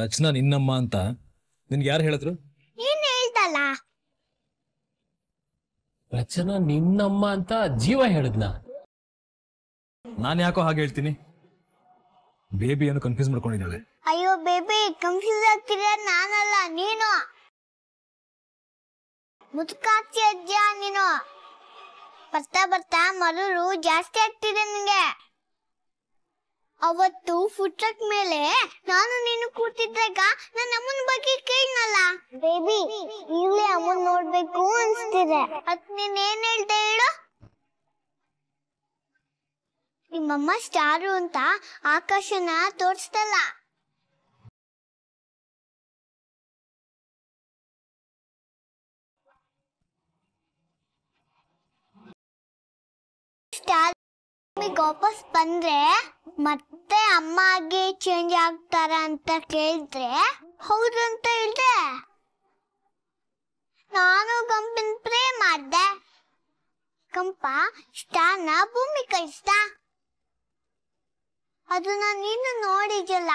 ರಚನಾ ನಿನ್ನಮ್ಮ ಅಂತ ನಿನ್ಗೆ ಯಾರು ಹೇಳಿದ್ರು ಏನ್ ರಚನಾ ನಿನ್ನಮ್ಮ ಅಂತ ಜೀವ ಹೇಳಿದ್ನ ನಾನ್ ಯಾಕೋ ಹಾಗೆ ಹೇಳ್ತೀನಿ ಬೇಬಿ ಏನು ಕನ್ಫ್ಯೂಸ್ ಮಾಡ್ಕೊಂಡಿದ್ದಾಳೆ ಅಯ್ಯೋ ಬೇಬಿ ಕನ್ಫ್ಯೂಸ್ ಆಗ್ತಿರ ನಾನಲ್ಲ ನೀನು ಮುತ್ಕಾಚಿ ಅಜ್ಜ ನೀನು ಬರ್ತಾ ಬರ್ತಾ ಮರಳು ಜಾಸ್ತಿ ಆಗ್ತಿದೆ ನಿಂಗೆ ಅವತ್ತು ಫುಡ್ ಟ್ರಕ್ ಮೇಲೆ ನಾನು ನೀನು ಕೂತಿದ್ದಾಗ ನನ್ನ ಅಮ್ಮನ ಬಗ್ಗೆ ಕೇಳಿನಲ್ಲ ಬೇಬಿ ಈಗಲೇ ಅಮ್ಮನ್ ನೋಡ್ಬೇಕು ಅನ್ಸ್ತಿದೆ ಅದ್ ನೀನ್ ಏನ್ ಹೇಳ್ದೆ ಹೇಳು ನಿಮ್ಮಮ್ಮ ಸ್ಟಾರು ಅಂತ ಆಕಾಶನ ತೋರಿಸ್ತಲ್ಲ ಸ್ಟಾರ್ ಗೆ ವಾಪಸ್ ಬಂದ್ರೆ ಮತ್ತೆ ಅಮ್ಮ ಆಗಿ ಚೇಂಜ್ ಆಗ್ತಾರ ಅಂತ ಕೇಳಿದ್ರೆ ಹೌದಂತ ಅಂತ ಹೇಳ್ದೆ ನಾನು ಗಂಪಿನ ಪ್ರೇ ಮಾಡ್ದೆ ಕಂಪ ಸ್ಟಾರ್ನ ಭೂಮಿ ಕಳಿಸ್ದ ಅದನ್ನ ನೀನು ನೋಡಿದ್ಯಲ್ಲ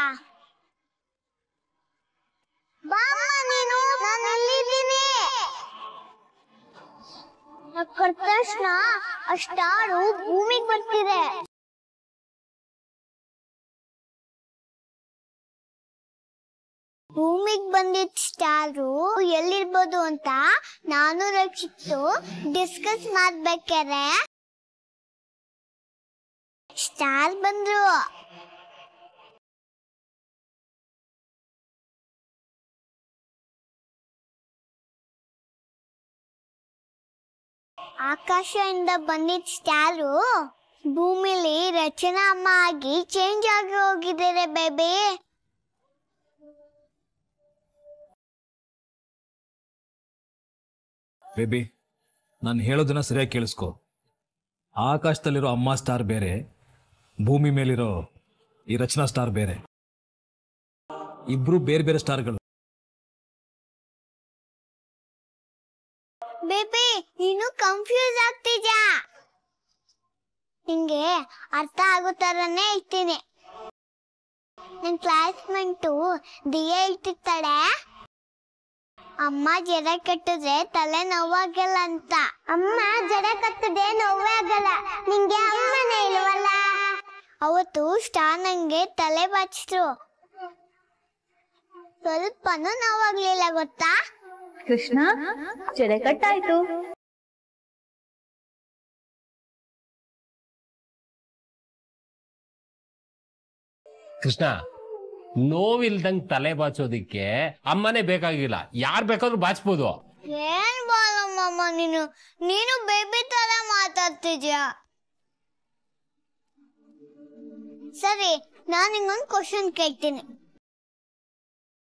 ಬಾಮ್ಮ ನೀನು ನನ್ನಲ್ಲಿದ್ದೀಯ ಭೂಮಿಗ್ ಬಂದಿದ್ ಸ್ಟಾರು ಭೂಮಿಗೆ ಬರ್ತಿದೆ ಭೂಮಿಗೆ ಬಂದಿದ್ದ ಸ್ಟಾರು ಎಲ್ಲಿರ್ಬೋದು ಅಂತ ನಾನು ರಕ್ಷಿತ್ತು ಡಿಸ್ಕಸ್ ಮಾಡ್ಬೇಕಾರೆ ಸ್ಟಾರ್ ಬಂದ್ರು ಆಕಾಶದಿಂದ ಬಂದಿದ್ದ ಸ್ಟಾರು ಭೂಮಿಲಿ ರಚನಾ ಅಮ್ಮ ಆಗಿ ಚೇಂಜ್ ಆಗಿ ಹೋಗಿದ್ದಾರೆ ಬೇಬಿ ಬೇಬಿ ನಾನು ಹೇಳೋದನ್ನ ಸರಿಯಾಗಿ ಕೇಳಿಸ್ಕೋ ಆಕಾಶದಲ್ಲಿರೋ ಅಮ್ಮ ಸ್ಟಾರ್ ಬೇರೆ ಭೂಮಿ ಮೇಲಿರೋ ಈ ರಚನಾ ಸ್ಟಾರ್ ಬೇರೆ ಇಬ್ರು ಬೇರೆ ಬೇರೆ ಸ್ಟಾರ್ಗಳು ಬೇಬಿ ನೀನು ಕನ್ಫ್ಯೂಸ್ ಆಗ್ತಿದ್ಯಾ ನಿಂಗೆ ಅರ್ಥ ಆಗೋ ತರನೇ ಹೇಳ್ತೀನಿ ನನ್ನ ಕ್ಲಾಸ್ಮೆಂಟು ದಿಯಾ ಇಟ್ಟಿರ್ತಾಳೆ ಅಮ್ಮ ಜಡ ಕಟ್ಟಿದ್ರೆ ತಲೆ ನೋವಾಗಲ್ಲ ಅಂತ ಅಮ್ಮ ಜಡ ಕಟ್ಟಿದ್ರೆ ನೋವೇ ಆಗಲ್ಲ ನಿಂಗೆ ಅಮ್ಮನೇ ಇಲ್ವಲ್ಲ ಅವತ್ತು ಸ್ಟಾನ್ ನಂಗೆ ತಲೆ ಬಾಚಿದ್ರು ಸ್ವಲ್ಪನೂ ನೋವಾಗ್ಲಿಲ್ಲ ಗೊತ್ತಾ ಕೃಷ್ಣ ಚೆರೆ ಕಟ್ಟಾಯ್ತು ಕೃಷ್ಣ ನೋವಿಲ್ದಂಗ್ ತಲೆ ಬಾಚೋದಿಕ್ಕೆ ಅಮ್ಮನೆ ಬೇಕಾಗಿಲ್ಲ ಯಾರ್ ಬೇಕಾದ್ರೂ ಬಾಚ್ಬೋದು ಏನ್ ಬಾಲಮ್ಮ ನೀನು ನೀನು ಬೇಬಿ ತರ ಮಾತಾಡ್ತಿದ್ಯಾ ಸರಿ ನಾನ್ ನಿಂಗೊಂದು ಕ್ವಶನ್ ಕೇಳ್ತೀನಿ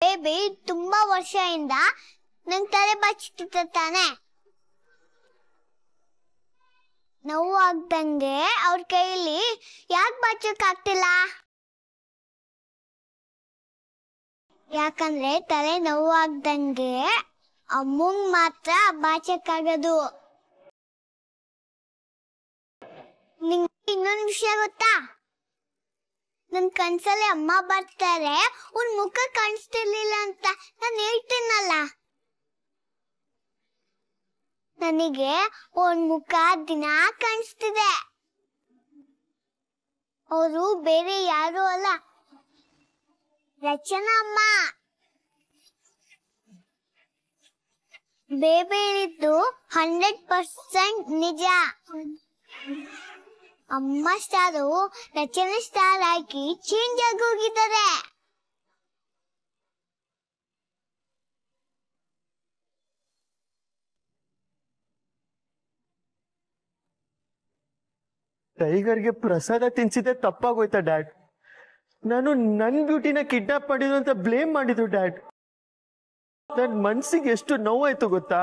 ಬೇಬಿ ತುಂಬಾ ವರ್ಷದಿಂದ ನನ್ ತಲೆ ಬಾಚಿತ್ತ ತಾನೆ ನೋವು ಆಗ್ದಂಗೆ ಅವ್ರ ಕೈಯಲ್ಲಿ ಯಾಕೆ ಬಾಚಕ್ ಆಗ್ತಿಲ್ಲ ಯಾಕಂದ್ರೆ ತಲೆ ನೋವು ಆಗ್ದಂಗೆ ಅಮ್ಮಂಗ್ ಮಾತ್ರ ಬಾಚಕ್ಕಾಗದು ನಿಂಗೆ ಇನ್ನೊಂದು ವಿಷಯ ಗೊತ್ತಾ ನನ್ ಕನ್ಸಲ್ಲಿ ಅಮ್ಮ ಬರ್ತಾರೆ ಅವ್ನ್ ಮುಖ ಕಾಣಿಸ್ತಿರ್ಲಿಲ್ಲ ಅಂತ ನಾನು ಹೇಳ್ತೀನಲ್ಲ ನನಗೆ ಒಂದ್ ಮುಖ ದಿನ ಕಾಣಿಸ್ತಿದೆ ಅವರು ಬೇರೆ ಯಾರು ಅಲ್ಲ ರಚನಾ ಅಮ್ಮ ಬೇಬಿ ಹೇಳಿದ್ದು ಹಂಡ್ರೆಡ್ ಪರ್ಸೆಂಟ್ ನಿಜ ಅಮ್ಮ ಸ್ಟಾರು ರಚನೆ ಸ್ಟಾರ್ ಆಗಿ ಚೇಂಜ್ ಆಗಿ ಹೋಗಿದ್ದಾರೆ ಟೈಗರ್ಗೆ ಪ್ರಸಾದ ತಿನ್ಸಿದ್ದೆ ತಪ್ಪಾಗೋಯ್ತಾ ಡ್ಯಾಡ್ ನಾನು ನನ್ ಬ್ಯೂಟಿನ ಕಿಡ್ನಾಪ್ ಮಾಡಿದ್ರು ಅಂತ ಬ್ಲೇಮ್ ಮಾಡಿದ್ರು ಡ್ಯಾಡ್ ನನ್ ಮನ್ಸಿಗೆ ಎಷ್ಟು ನೋವಾಯ್ತು ಗೊತ್ತಾ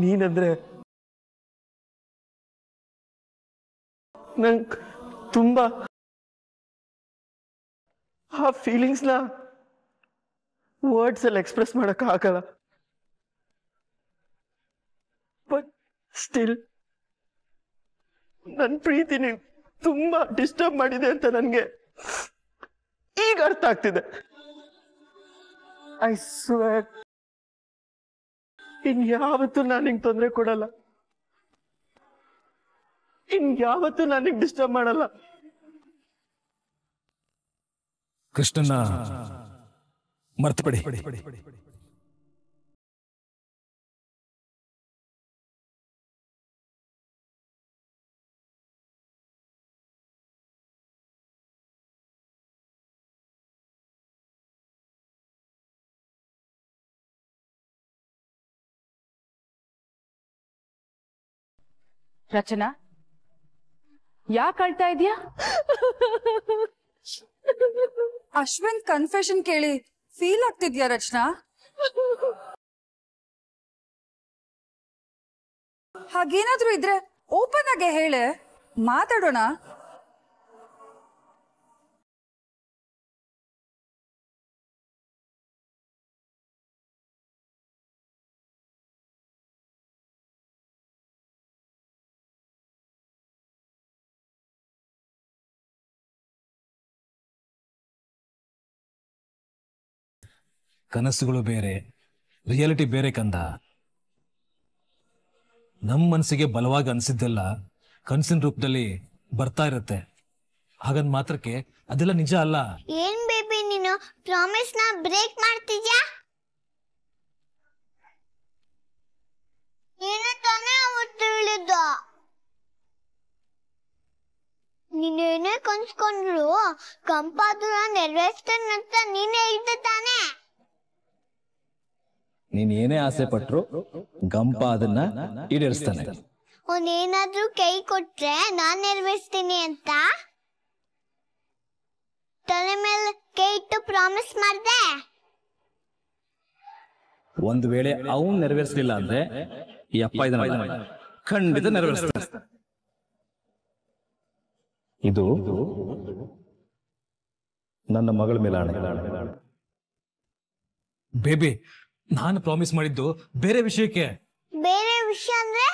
ನೀನಂದ್ರೆ ನಂಗೆ ತುಂಬಾ ಆ ವರ್ಡ್ಸ್ ಅಲ್ಲಿ ಎಕ್ಸ್ಪ್ರೆಸ್ ಆಗಲ್ಲ ಬಟ್ ಸ್ಟಿಲ್ ನನ್ ಪ್ರೀತಿ ನೀನ್ ತುಂಬಾ ಡಿಸ್ಟರ್ಬ್ ಮಾಡಿದೆ ಅಂತ ನನ್ಗೆ ಈಗ ಅರ್ಥ ಆಗ್ತಿದೆ ಐ ಸ್ವೇರ್ ಯಾವತ್ತು ನಾನು ನಿಂಗೆ ತೊಂದರೆ ಕೊಡಲ್ಲ ಯಾವತ್ತು ನಾನು ನಿಂಗೆ ಡಿಸ್ಟರ್ಬ್ ಮಾಡಲ್ಲ ಕೃಷ್ಣನ ಪಡಿ ರಚನಾ ಯಾಕೆ ಅಳ್ತಾ ಇದೀಯಾ ಅಶ್ವಿನ್ ಕನ್ಫೆಷನ್ ಕೇಳಿ ಫೀಲ್ ಆಗ್ತಿದ್ಯಾ ರಚನಾ ಹಾಗೇನಾದ್ರೂ ಇದ್ರೆ ಓಪನ್ ಆಗಿ ಹೇಳೆ ಮಾತಾಡೋಣ ಕನಸುಗಳು ಬೇರೆ ರಿಯಾಲಿಟಿ ಬೇರೆ ಕಂದ ನಮ್ಮ ಮನಸ್ಸಿಗೆ ಬಲವಾಗಿ ಅನಿಸಿದ್ದೆಲ್ಲ ಕನಸಿನ ರೂಪದಲ್ಲಿ ಬರ್ತಾ ಇರುತ್ತೆ ಹಾಗಂದ್ ಮಾತ್ರಕ್ಕೆ ಅದೆಲ್ಲ ನಿಜ ಅಲ್ಲ ಏನ್ ಬೇಬಿ ನೀನು ಪ್ರಾಮಿಸ್ ನ ಬ್ರೇಕ್ ಮಾಡ್ತಿದ್ಯಾ ನೀನು ತಾನೇ ಅವತ್ತು ಹೇಳಿದ್ದ ನೀನೇನೇ ಕನ್ಸ್ಕೊಂಡ್ರು ಕಂಪಾದ್ರ ನೆರವೇರಿಸ್ತೇನೆ ಅಂತ ನೀನೇ ಇದ್ದ ತಾನೇ ನೀನ್ ಏನೇ ಆಸೆ ಪಟ್ರು ಗಂಪ ಅದನ್ನ ಈಡೇರಿಸ್ತಾನೆ ಏನಾದ್ರೂ ಕೈ ಕೊಟ್ರೆ ನಾನ್ ನೆರವೇರಿಸ್ತೀನಿ ಅಂತ ತಲೆ ಮೇಲೆ ಕೈ ಇಟ್ಟು ಪ್ರಾಮಿಸ್ ಮಾಡ್ದೆ ಒಂದ್ ವೇಳೆ ಅವನ್ ನೆರವೇರಿಸಲಿಲ್ಲ ಅಂದ್ರೆ ಈ ಅಪ್ಪ ಇದನ್ನ ಖಂಡಿತ ನೆರವೇರಿಸ್ತಾನೆ ಇದು ನನ್ನ ಮಗಳ ಮೇಲೆ ಬೇಬಿ ನಾನು ಪ್ರಾಮಿಸ್ ಮಾಡಿದ್ದು ಬೇರೆ ವಿಷಯಕ್ಕೆ ಬೇರೆ ವಿಷಯ ಅಂದ್ರೆ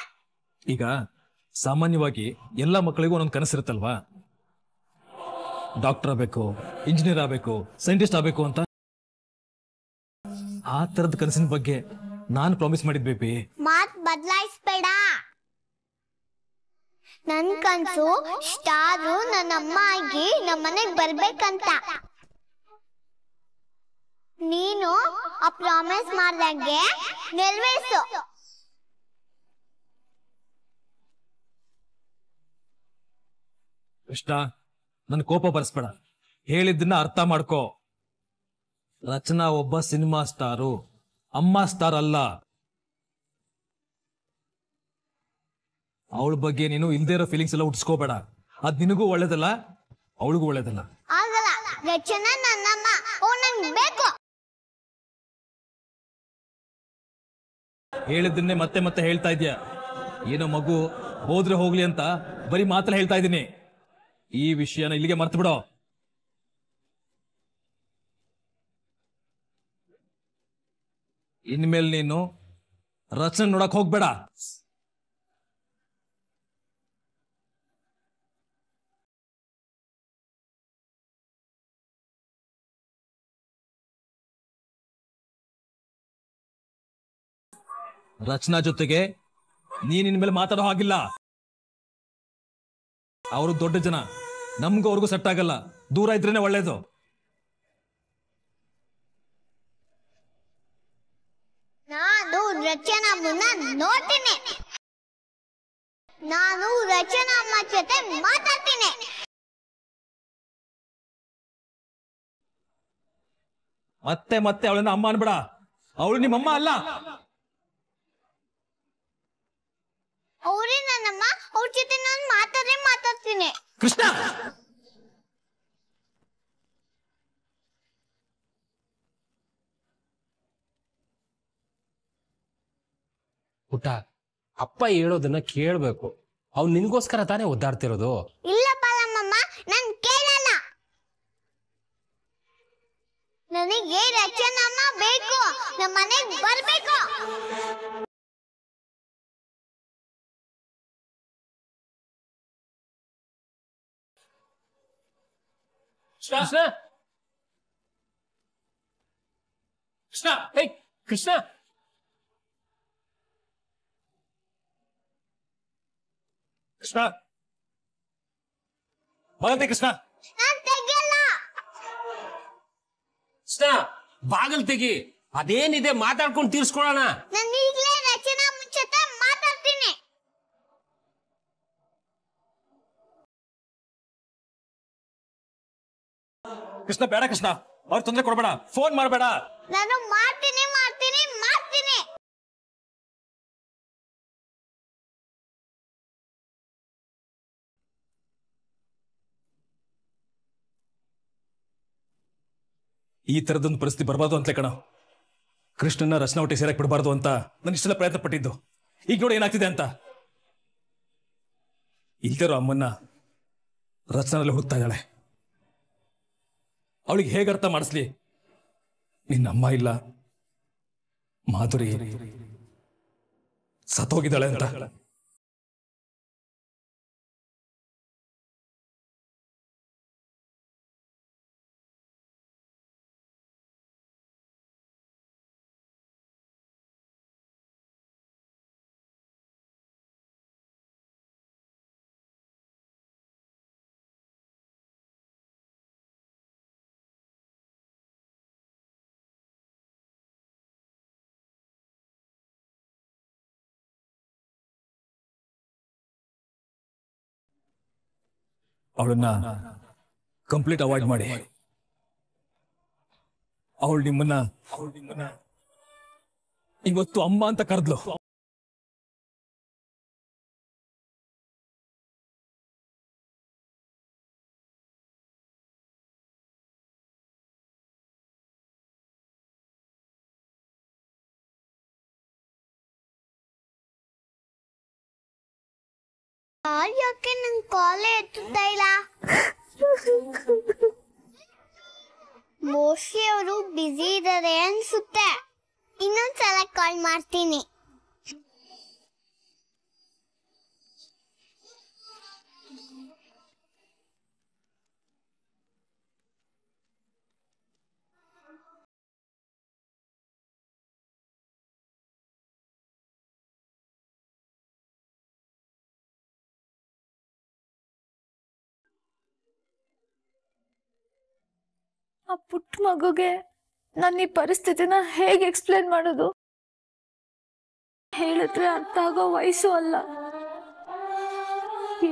ಈಗ ಸಾಮಾನ್ಯವಾಗಿ ಎಲ್ಲ ಮಕ್ಕಳಿಗೂ ಒಂದೊಂದು ಕನಸಿರುತ್ತಲ್ವಾ ಡಾಕ್ಟರ್ ಆಗಬೇಕು ಇಂಜಿನಿಯರ್ ಆಗಬೇಕು ಸೈಂಟಿಸ್ಟ್ ಆಗಬೇಕು ಅಂತ ಆ ತರದ ಕನಸಿನ ಬಗ್ಗೆ ನಾನು ಪ್ರಾಮಿಸ್ ಮಾಡಿದ್ ಬೇಬಿ ಮಾತ್ ಬದಲಾಯಿಸ್ಬೇಡ ನನ್ ಕನ್ಸು ಸ್ಟಾರು ನನ್ನ ಅಮ್ಮ ಆಗಿ ನಮ್ಮನೆಗ್ ಬರ್ಬೇಕಂತ ನೀನು ಆ ಪ್ರಾಮಿಸ್ ಮಾಡ್ದಂಗೆ ನೆಲ್ವೇಸು ಕೃಷ್ಣ ನನ್ ಕೋಪ ಬರ್ಸ್ಬೇಡ ಹೇಳಿದ್ದನ್ನ ಅರ್ಥ ಮಾಡ್ಕೋ ರಚನಾ ಒಬ್ಬ ಸಿನಿಮಾ ಸ್ಟಾರು ಅಮ್ಮ ಸ್ಟಾರ್ ಅಲ್ಲ ಅವಳ ಬಗ್ಗೆ ನೀನು ಇಲ್ದೇ ಇರೋ ಫೀಲಿಂಗ್ಸ್ ಎಲ್ಲ ಉಟ್ಸ್ಕೋಬೇಡ ಅದ್ ನಿನಗೂ ಒಳ್ಳೇದಲ್ಲ ಅವಳಿಗೂ ಒಳ್ಳೇದಲ್ಲ ರಚನಾ ನನ್ನಮ್ಮ ಓ ಬೇಕು ಹೇಳಿದ್ದನ್ನೇ ಮತ್ತೆ ಮತ್ತೆ ಹೇಳ್ತಾ ಇದ್ಯಾ ಏನೋ ಮಗು ಹೋದ್ರೆ ಹೋಗ್ಲಿ ಅಂತ ಬರೀ ಮಾತ್ರ ಹೇಳ್ತಾ ಇದ್ದೀನಿ ಈ ವಿಷಯನ ಇಲ್ಲಿಗೆ ಮರ್ತು ಬಿಡು ಇನ್ಮೇಲೆ ನೀನು ರಚನೆ ನೋಡಕ್ ಹೋಗ್ಬೇಡ ರಚನಾ ಜೊತೆಗೆ ನೀನ್ ಮೇಲೆ ಮಾತಾಡೋ ಹಾಗಿಲ್ಲ ಅವರು ದೊಡ್ಡ ಜನ ನಮ್ಗೂ ಅವ್ರಿಗೂ ಸೆಟ್ ಆಗಲ್ಲ ದೂರ ಇದ್ರೇನೆ ಒಳ್ಳೇದು ನಾನು ನೋಡ್ತೀನಿ ನಾನು ಜೊತೆ ಮಾತಾಡ್ತೀನಿ ಮತ್ತೆ ಮತ್ತೆ ಅವಳನ್ನ ಅಮ್ಮ ಅನ್ಬೇಡ ಅವಳು ಅಮ್ಮ ಅಲ್ಲ ಅವರೇ ನನ್ನಮ್ಮ ಅವ್ರ ಜೊತೆ ನಾನು ಮಾತಾಡೇ ಮಾತಾಡ್ತೀನಿ ಕೃಷ್ಣ ಪುಟ ಅಪ್ಪ ಹೇಳೋದನ್ನ ಕೇಳ್ಬೇಕು ಅವ್ನು ನಿನ್ಗೋಸ್ಕರ ತಾನೇ ಒದ್ದಾಡ್ತಿರೋದು ಇಲ್ಲ ಕೃಷ್ಣ ಕೃಷ್ಣ ಹೇ ಕೃಷ್ಣ ಕೃಷ್ಣ ಬಾಗಲ್ತೆ ಕೃಷ್ಣ ಕೃಷ್ಣ ಬಾಗಲ್ ತೆಗಿ ಅದೇನಿದೆ ಮಾತಾಡ್ಕೊಂಡು ತೀರ್ಸ್ಕೊಳ್ಳೋಣ ಕೃಷ್ಣ ಬೇಡ ಕೃಷ್ಣ ಅವ್ರ ತೊಂದರೆ ಕೊಡಬೇಡ ಫೋನ್ ಮಾಡಬೇಡ ನಾನು ಮಾಡ್ತೀನಿ ಮಾಡ್ತೀನಿ ಮಾಡ್ತೀನಿ ಈ ತರದೊಂದು ಪರಿಸ್ಥಿತಿ ಬರಬಾರ್ದು ಅಂತಲೇ ಕಣ ಕೃಷ್ಣನ ರಚನಾ ಒಟ್ಟಿಗೆ ಸೇರಕ್ ಬಿಡಬಾರ್ದು ಅಂತ ನಾನು ಇಷ್ಟೆಲ್ಲ ಪ್ರಯತ್ನ ಪಟ್ಟಿದ್ದು ಈಗ ನೋಡಿ ಏನಾಗ್ತಿದೆ ಅಂತ ಇಲ್ದಿರೋ ಅಮ್ಮನ್ನ ರಚನಲ್ಲಿ ಹುಡುಕ್ತಾ ಇದ್ದಾಳೆ ಅವಳಿಗೆ ಹೇಗೆ ಅರ್ಥ ಮಾಡಿಸ್ಲಿ ಅಮ್ಮ ಇಲ್ಲ ಮಾಧುರಿ ಸತ್ತೋಗಿದ್ದಾಳೆ ಅಂತ ಅವಳನ್ನ ಕಂಪ್ಲೀಟ್ ಅವಾಯ್ಡ್ ಮಾಡಿ ಅವಳು ನಿಮ್ಮನ್ನ ಇವತ್ತು ಅಮ್ಮ ಅಂತ ಕರೆದ್ಲು ಯಾರು ಯಾಕೆ ನಂಗೆ ಕಾಲೇ ಎತ್ತುತ್ತಾ ಇಲ್ಲ ಮೋಶಿ ಅವರು ಬ್ಯುಸಿ ಇದ್ದಾರೆ ಅನ್ಸುತ್ತೆ ಇನ್ನೊಂದ್ಸಲ ಕಾಲ್ ಮಾಡ್ತೀನಿ ಆ ಪುಟ್ಟ ಮಗುಗೆ ನನ್ನ ಈ ಪರಿಸ್ಥಿತಿನ ಹೇಗೆ ಎಕ್ಸ್ಪ್ಲೇನ್ ಮಾಡೋದು ಹೇಳಿದ್ರೆ ಅರ್ಥ ಆಗೋ ವಯಸ್ಸು ಅಲ್ಲ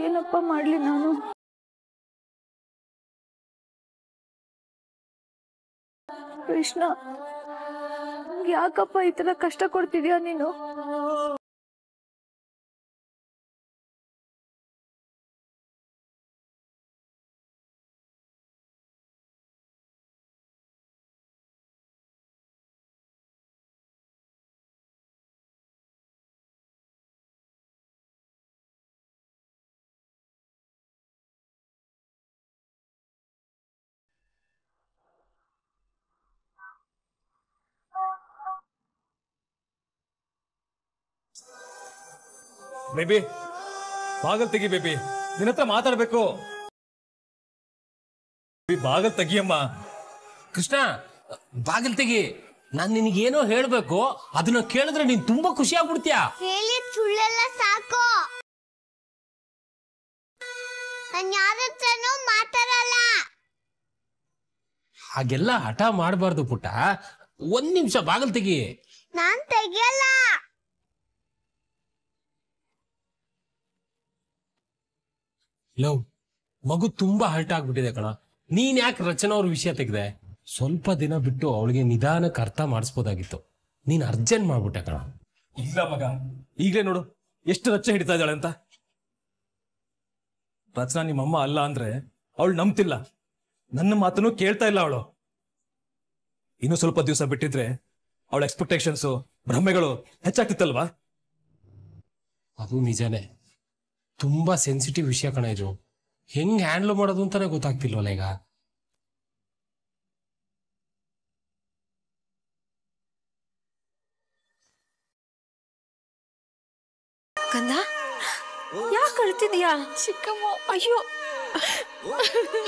ಏನಪ್ಪ ಮಾಡ್ಲಿ ನಾನು ಕೃಷ್ಣ ಯಾಕಪ್ಪ ಈ ತರ ಕಷ್ಟ ಕೊಡ್ತಿದ್ಯಾ ನೀನು ಬೇಬಿ ಬಾಗಲ್ ತೆಗಿ ಬೇಬಿ ನಿನ್ನ ಹತ್ರ ಮಾತಾಡ್ಬೇಕು ಬಾಗಲ್ ತೆಗಿಯಮ್ಮ ಕೃಷ್ಣ ಬಾಗಿಲ್ ತೆಗಿ ನಾನ್ ನಿನಗೇನೋ ಹೇಳ್ಬೇಕು ಅದನ್ನ ಕೇಳಿದ್ರೆ ನೀನ್ ತುಂಬಾ ಖುಷಿ ಆಗ್ಬಿಡ್ತೀಯ ಹೇಳಿ ಸುಳ್ಳೆಲ್ಲ ಸಾಕು ಮಾತಾಡಲ್ಲ ಹಾಗೆಲ್ಲ ಹಠ ಮಾಡಬಾರ್ದು ಪುಟ್ಟ ಒಂದ್ ನಿಮಿಷ ಬಾಗಲ್ ತೆಗಿ ನಾನ್ ತೆಗಿಯಲ್ಲ ಲವ್ ಮಗು ತುಂಬಾ ಹರ್ಟ್ ಆಗ್ಬಿಟ್ಟಿದೆ ಕಣ ನೀನ್ ಯಾಕೆ ರಚನಾ ಅವ್ರ ವಿಷಯ ತೆಗ್ದೆ ಸ್ವಲ್ಪ ದಿನ ಬಿಟ್ಟು ಅವಳಿಗೆ ನಿಧಾನಕ್ಕೆ ಅರ್ಥ ಮಾಡಿಸ್ಬೋದಾಗಿತ್ತು ನೀನ್ ಅರ್ಜೆಂಟ್ ಮಾಡ್ಬಿಟ್ಟೆ ಕಣ ಇಲ್ಲ ಮಗ ಈಗಲೇ ನೋಡು ಎಷ್ಟು ರಚನೆ ಹಿಡಿತಾ ಇದ್ದಾಳೆ ಅಂತ ರಚನಾ ನಿಮ್ಮಮ್ಮ ಅಲ್ಲ ಅಂದ್ರೆ ಅವಳು ನಂಬ್ತಿಲ್ಲ ನನ್ನ ಮಾತನ್ನು ಕೇಳ್ತಾ ಇಲ್ಲ ಅವಳು ಇನ್ನು ಸ್ವಲ್ಪ ದಿವಸ ಬಿಟ್ಟಿದ್ರೆ ಅವಳ ಎಕ್ಸ್ಪೆಕ್ಟೇಷನ್ಸ್ ಭ್ರಮೆಗಳು ಹೆಚ್ಚಾಗ್ತಿತ್ತಲ್ವಾ ಅದು ನಿಜನೇ ತುಂಬಾ ಸೆನ್ಸಿಟಿವ್ ವಿಷಯ ಕಣ ಇದು ಹೆಂಗ್ ಹ್ಯಾಂಡ್ಲ್ ಮಾಡೋದು ಅಂತಾನೆ ಗೊತ್ತಾಗ್ತಿಲ್ವಲ್ಲ ಈಗ ಕಂದ ಯಾಕೆ ಅಳ್ತಿದ್ಯಾ ಚಿಕ್ಕಮ್ಮ ಅಯ್ಯೋ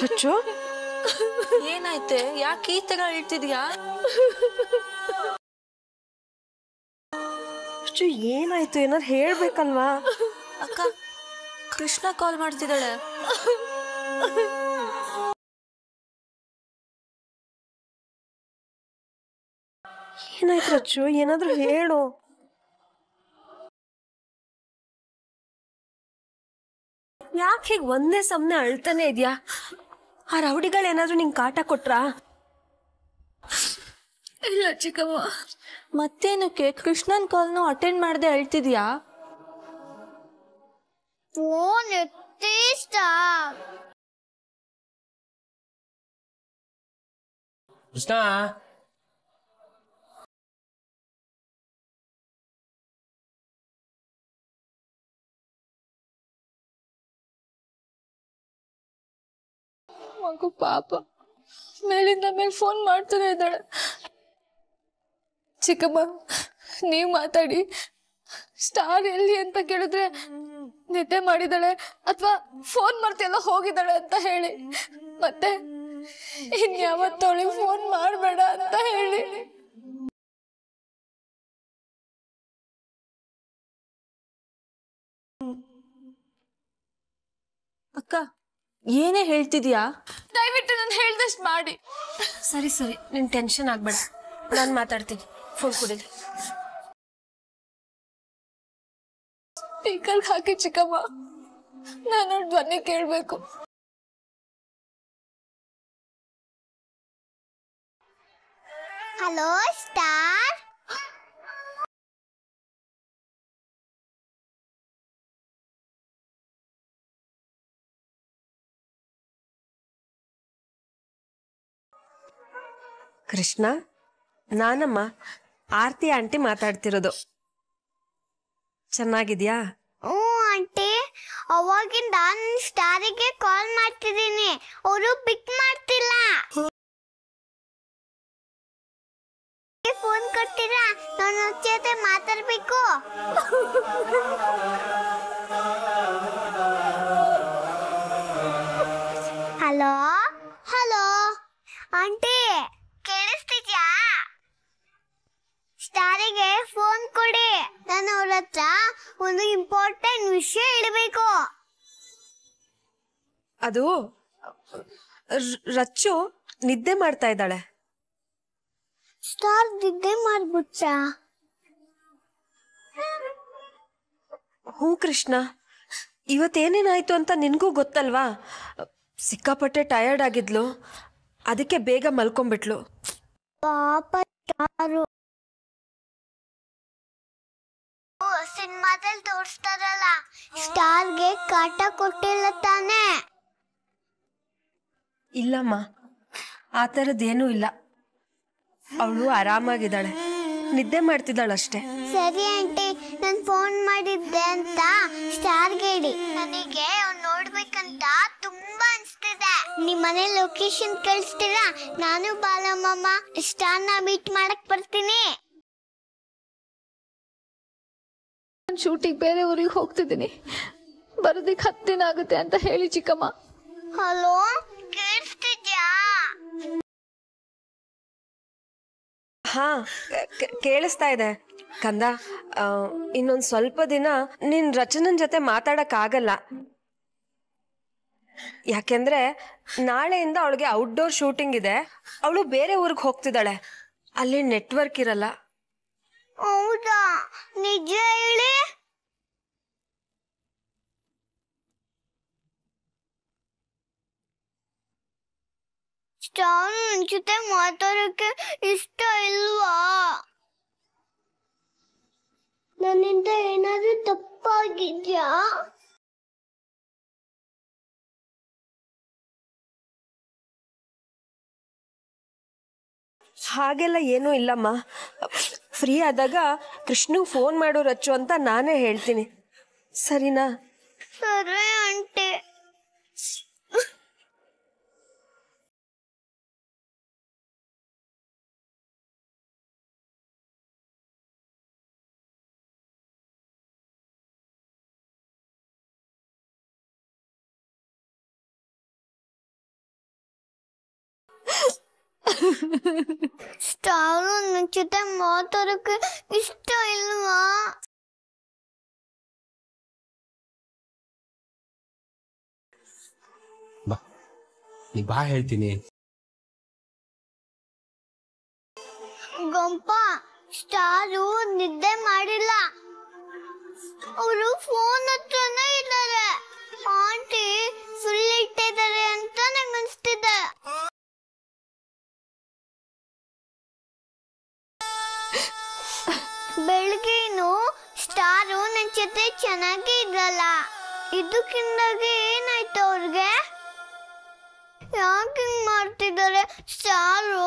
ರಚ್ಚು ಏನಾಯ್ತೆ ಯಾಕೆ ಈ ತರ ಅಳ್ತಿದ್ಯಾ ರಚ್ಚು ಏನಾಯ್ತು ಏನಾರು ಹೇಳ್ಬೇಕಲ್ವಾ ಅಕ್ಕ ಕೃಷ್ಣ ಕಾಲ್ ಮಾಡ್ತಿದ್ದಾಳೆ ಏನಾಯ್ತು ರಚ್ಚು ಏನಾದ್ರೂ ಹೇಳು ಯಾಕೆ ಹೀಗೆ ಒಂದೇ ಸಮನೆ ಅಳ್ತಾನೆ ಇದೆಯಾ ಆ ಏನಾದ್ರು ನಿಂಗೆ ಕಾಟ ಕೊಟ್ರ ಇಲ್ಲ ಚಿಕ್ಕಮ್ಮ ಮತ್ತೇನಕ್ಕೆ ಕೃಷ್ಣನ್ ಕಾಲ್ನು ಅಟೆಂಡ್ ಮಾಡದೆ ಅಳ್ತಿದ್ಯಾ ಫೋನ್ ನಿರ್ದಿಷ್ಟ ಕೃಷ್ಣ ಮಗು ಪಾಪ ಮೇಲಿಂದ ಮೇಲೆ ಫೋನ್ ಮಾಡ್ತಾನೆ ಇದ್ದಾಳೆ ಚಿಕ್ಕಮ್ಮ ನೀವು ಮಾತಾಡಿ ಸ್ಟಾರ್ ಎಲ್ಲಿ ಅಂತ ಕೇಳಿದ್ರೆ ನಿದ್ದೆ ಮಾಡಿದಾಳೆ ಅಥವಾ ಫೋನ್ ಮಾಡ್ತಿಲ್ಲ ಹೋಗಿದ್ದಾಳೆ ಅಂತ ಹೇಳಿ ಮತ್ತೆ ಇನ್ಯಾವತ್ತೊಳಿ ಫೋನ್ ಮಾಡಬೇಡ ಅಂತ ಹೇಳಿ ಅಕ್ಕ ಏನೇ ಹೇಳ್ತಿದ್ಯಾ ದಯವಿಟ್ಟು ನಾನು ಹೇಳ್ದಷ್ಟು ಮಾಡಿ ಸರಿ ಸರಿ ನೀನ್ ಟೆನ್ಷನ್ ಆಗ್ಬೇಡ ನಾನು ಮಾತಾಡ್ತೀನಿ ಫೋನ್ ಕೊಡಿಲಿ ಸೈಕಲ್ ಹಾಕಿ ಚಿಕ್ಕಮ್ಮ ನಾನು ಧ್ವನಿ ಕೇಳ್ಬೇಕು ಹಲೋ ಸ್ಟಾರ್ ಕೃಷ್ಣ ನಾನಮ್ಮ ಆರ್ತಿ ಆಂಟಿ ಮಾತಾಡ್ತಿರೋದು ಚೆನ್ನಾಗಿದ್ಯಾ ಅವಾಗಿಂದ ಸ್ಟಾರಿಗೆ ಕಾಲ್ ಮಾಡ್ತಿದ್ದೀನಿ ಅವರು ಪಿಕ್ ಮಾಡ್ತಿಲ್ಲ ಫೋನ್ ಕೊಟ್ಟಿರಾ ನನ್ನ ಜೊತೆ ಮಾತಾಡಬೇಕು ಹಲೋ ಹಲೋ ಆಂಟಿ ಕೇಳಿಸ್ತಿದ್ಯಾ ಸ್ಟಾರಿಗೆ ಫೋನ್ ಕೊಡಿ ಅವ್ರ ಹತ್ರ ಒಂದು ಇಂಪಾರ್ಟೆಂಟ್ ವಿಷಯ ಹೇಳಬೇಕು ಅದು ರಚ್ಚು ನಿದ್ದೆ ಮಾಡ್ತಾ ಇದ್ದಾಳೆ ಸ್ಟಾರ್ ನಿದ್ದೆ ಮಾಡ್ಬಿಟ್ಟ ಹ್ಞೂ ಕೃಷ್ಣ ಇವತ್ತೇನೇನಾಯ್ತು ಅಂತ ನಿನಗೂ ಗೊತ್ತಲ್ವಾ ಸಿಕ್ಕಾಪಟ್ಟೆ ಟಯರ್ಡ್ ಆಗಿದ್ಲು ಅದಕ್ಕೆ ಬೇಗ ಮಲ್ಕೊಂಬಿಟ್ಲು ಪಾಪ ಸಿನಿಮಾದಲ್ಲಿ ತೋರಿಸ್ತಾರಲ್ಲ ಸ್ಟಾರ್ಗೆ ಕಾಟ ಕೊಟ್ಟಿಲ್ಲ ತಾನೆ ಇಲ್ಲಮ್ಮ ಆ ಥರದ್ದೇನೂ ಇಲ್ಲ ಅವಳು ಆರಾಮಾಗಿದ್ದಾಳೆ ನಿದ್ದೆ ಮಾಡ್ತಿದ್ದಾಳಷ್ಟೇ ಸರಿ ಆಂಟಿ ನಾನು ಫೋನ್ ಮಾಡಿದ್ದೆ ಅಂತ ಸ್ಟಾರ್ಗೆ ಹೇಳಿ ನನಗೆ ಅವ್ನು ನೋಡ್ಬೇಕಂತ ತುಂಬಾ ಅನ್ಸ್ತಿದೆ ನಿಮ್ ಮನೆ ಲೊಕೇಶನ್ ಕಳಿಸ್ತೀರಾ ನಾನು ಬಾಲಮ್ಮಮ್ಮ ನ ಮೀಟ್ ಮಾಡಕ್ ಬರ್ತೀನಿ ಶೂಟಿಂಗ್ ಬೇರೆ ಊರಿಗೆ ಹೋಗ್ತಿದ್ದೀನಿ ಬರೋದಿಕ್ಕೆ ಹತ್ತು ದಿನ ಆಗುತ್ತೆ ಅಂತ ಹೇಳಿ ಚಿಕ್ಕಮ್ಮ ಹಲೋ ಹಾ ಕೇಳಿಸ್ತಾ ಇದೆ ಕಂದ ಇನ್ನೊಂದು ಇನ್ನೊಂದ್ ಸ್ವಲ್ಪ ದಿನ ನಿನ್ ರಚನನ್ ಜೊತೆ ಮಾತಾಡಕ್ ಆಗಲ್ಲ ಯಾಕೆಂದ್ರೆ ನಾಳೆಯಿಂದ ಅವಳಿಗೆ ಔಟ್ಡೋರ್ ಶೂಟಿಂಗ್ ಇದೆ ಅವಳು ಬೇರೆ ಊರಿಗೆ ಹೋಗ್ತಿದ್ದಾಳೆ ಅಲ್ಲಿ ನೆಟ್ವರ್ಕ್ ಇರಲ್ಲ ಹೌದಾ ನಿಜ ಹೇಳಿ ಸ್ಟಾರ್ ನನ್ ಇಷ್ಟ ಇಲ್ವಾ ನನ್ನಿಂದ ಏನಾದ್ರೂ ತಪ್ಪಾಗಿದ್ಯಾ ಹಾಗೆಲ್ಲ ಏನೂ ಇಲ್ಲಮ್ಮ ಫ್ರೀ ಆದಾಗ ಕೃಷ್ಣಗೆ ಫೋನ್ ಮಾಡೋರು ರಚ್ಚು ಅಂತ ನಾನೇ ಹೇಳ್ತೀನಿ ಸರಿನಾ ಸರಿ ಅಂಟೆ. ಸ್ಟಾರು ನನ್ನ ಜೊತೆ ಮಾತಾಡಕ್ಕೆ ಇಷ್ಟ ಇಲ್ವಾ ಬಾ ಹೇಳ್ತೀನಿ ಗೊಂಪ ಸ್ಟಾರು ನಿದ್ದೆ ಮಾಡಿಲ್ಲ ಅವರು ಫೋನ್ ಹತ್ರನೇ ಇದ್ದಾರೆ ಆಂಟಿ ಇಟ್ಟಿದ್ದಾರೆ ಅಂತ ನಂಗನ್ಸ್ತಿದೆ ಬೆಳಗ್ಗೆನು ಸ್ಟಾರು ನನ್ನ ಜೊತೆ ಚೆನ್ನಾಗಿ ಇದ್ರಲ್ಲ ಇದಕ್ಕಿಂದಾಗಿ ಏನಾಯ್ತು ಅವ್ರಿಗೆ ಯಾಕೆ ಮಾಡ್ತಿದ್ದಾರೆ ಸ್ಟಾರು